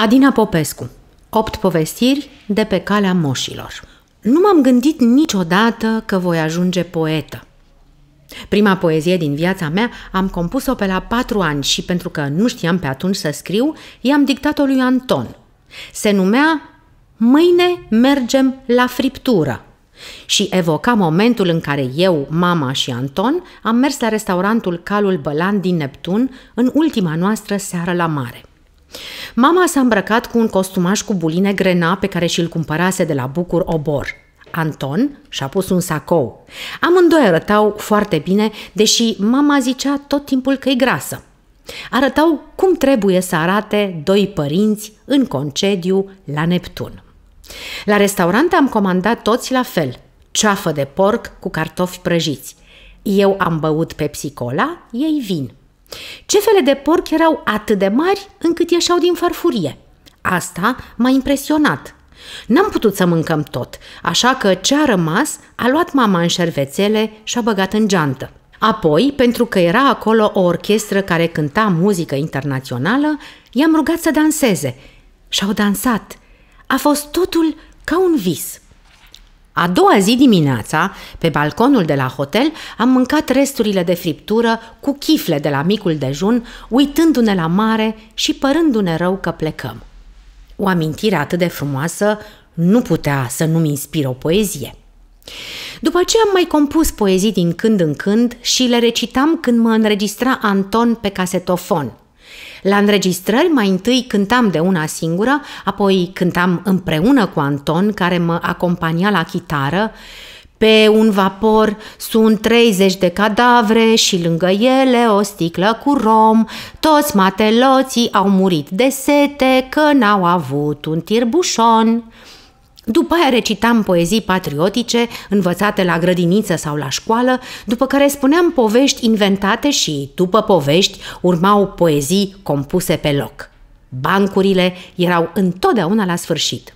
Adina Popescu. 8 povestiri de pe calea moșilor. Nu m-am gândit niciodată că voi ajunge poetă. Prima poezie din viața mea am compus-o pe la patru ani și pentru că nu știam pe atunci să scriu, i-am dictat-o lui Anton. Se numea Mâine mergem la friptură și evoca momentul în care eu, mama și Anton am mers la restaurantul Calul Bălan din Neptun în ultima noastră seară la mare. Mama s-a îmbrăcat cu un costumaș cu buline grena pe care și-l cumpărase de la Bucur Obor. Anton și-a pus un sacou. Amândoi arătau foarte bine, deși mama zicea tot timpul că e grasă. Arătau cum trebuie să arate doi părinți în concediu la Neptun. La restaurant am comandat toți la fel, ceafă de porc cu cartofi prăjiți. Eu am băut Pepsi Cola, ei vin. Cefele de porc erau atât de mari încât ieșeau din farfurie. Asta m-a impresionat. N-am putut să mâncăm tot, așa că ce a rămas a luat mama în șervețele și a băgat în geantă. Apoi, pentru că era acolo o orchestră care cânta muzică internațională, i-am rugat să danseze. Și au dansat. A fost totul ca un vis. A doua zi dimineața, pe balconul de la hotel, am mâncat resturile de friptură cu chifle de la micul dejun, uitându-ne la mare și părându-ne rău că plecăm. O amintire atât de frumoasă nu putea să nu-mi inspire o poezie. După ce am mai compus poezii din când în când și le recitam când mă înregistra Anton pe casetofon – la înregistrări mai întâi cântam de una singură, apoi cântam împreună cu Anton, care mă acompania la chitară, pe un vapor sunt 30 de cadavre și lângă ele o sticlă cu rom. Toți mateloții au murit de sete că n-au avut un tirbușon. După aia recitam poezii patriotice, învățate la grădiniță sau la școală, după care spuneam povești inventate și, după povești, urmau poezii compuse pe loc. Bancurile erau întotdeauna la sfârșit.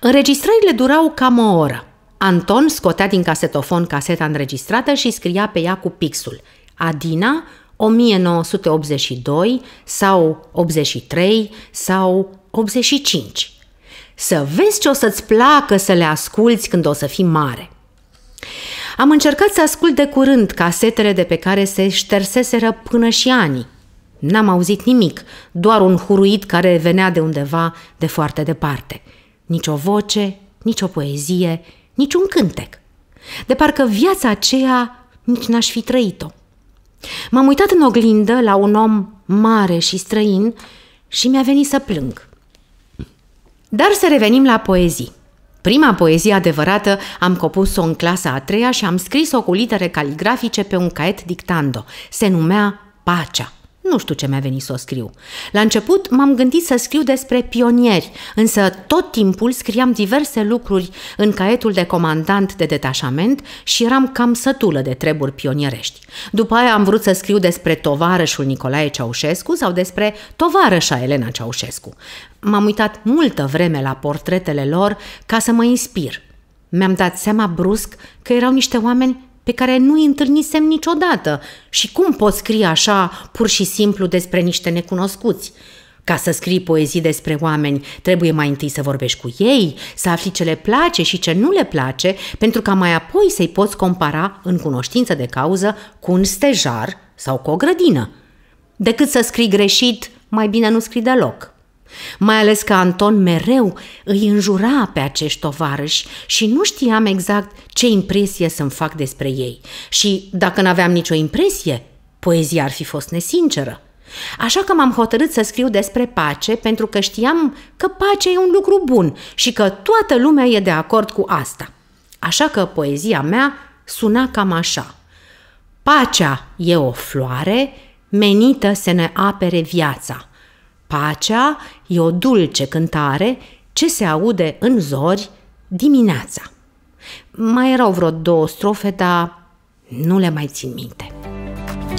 Înregistrările durau cam o oră. Anton scotea din casetofon caseta înregistrată și scria pe ea cu pixul. Adina, 1982 sau 83 sau 85. Să vezi ce o să-ți placă să le asculți când o să fii mare. Am încercat să ascult de curând casetele de pe care se șterseseră până și ani. N-am auzit nimic, doar un huruit care venea de undeva de foarte departe. Nici o voce, nici o poezie, nici un cântec. De parcă viața aceea nici n-aș fi trăit-o. M-am uitat în oglindă la un om mare și străin și mi-a venit să plâng. Dar să revenim la poezii. Prima poezie adevărată am copus o în clasa a treia și am scris-o cu litere caligrafice pe un caiet dictando. Se numea Pacea. Nu știu ce mi-a venit să o scriu. La început m-am gândit să scriu despre pionieri, însă tot timpul scriam diverse lucruri în caietul de comandant de detașament și eram cam sătulă de treburi pionierești. După aia am vrut să scriu despre tovarășul Nicolae Ceaușescu sau despre tovarășa Elena Ceaușescu. M-am uitat multă vreme la portretele lor ca să mă inspir. Mi-am dat seama brusc că erau niște oameni pe care nu îi întâlnisem niciodată. Și cum poți scrie așa pur și simplu despre niște necunoscuți? Ca să scrii poezii despre oameni, trebuie mai întâi să vorbești cu ei, să afli ce le place și ce nu le place, pentru ca mai apoi să-i poți compara în cunoștință de cauză cu un stejar sau cu o grădină. Decât să scrii greșit, mai bine nu scrii deloc. Mai ales că Anton mereu îi înjura pe acești tovarăși și nu știam exact ce impresie să-mi fac despre ei. Și dacă n-aveam nicio impresie, poezia ar fi fost nesinceră. Așa că m-am hotărât să scriu despre pace pentru că știam că pacea e un lucru bun și că toată lumea e de acord cu asta. Așa că poezia mea suna cam așa. Pacea e o floare menită să ne apere viața – Pacea e o dulce cântare ce se aude în zori dimineața. Mai erau vreo două strofe, dar nu le mai țin minte.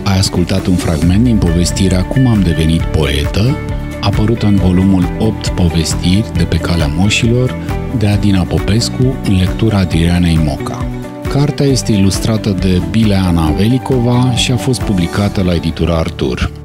Ai ascultat un fragment din povestirea Cum am devenit poetă, apărută în volumul 8 povestiri de pe calea moșilor de Adina Popescu în lectura Adrianei Moca. Cartea este ilustrată de Bileana Velicova și a fost publicată la editura Artur.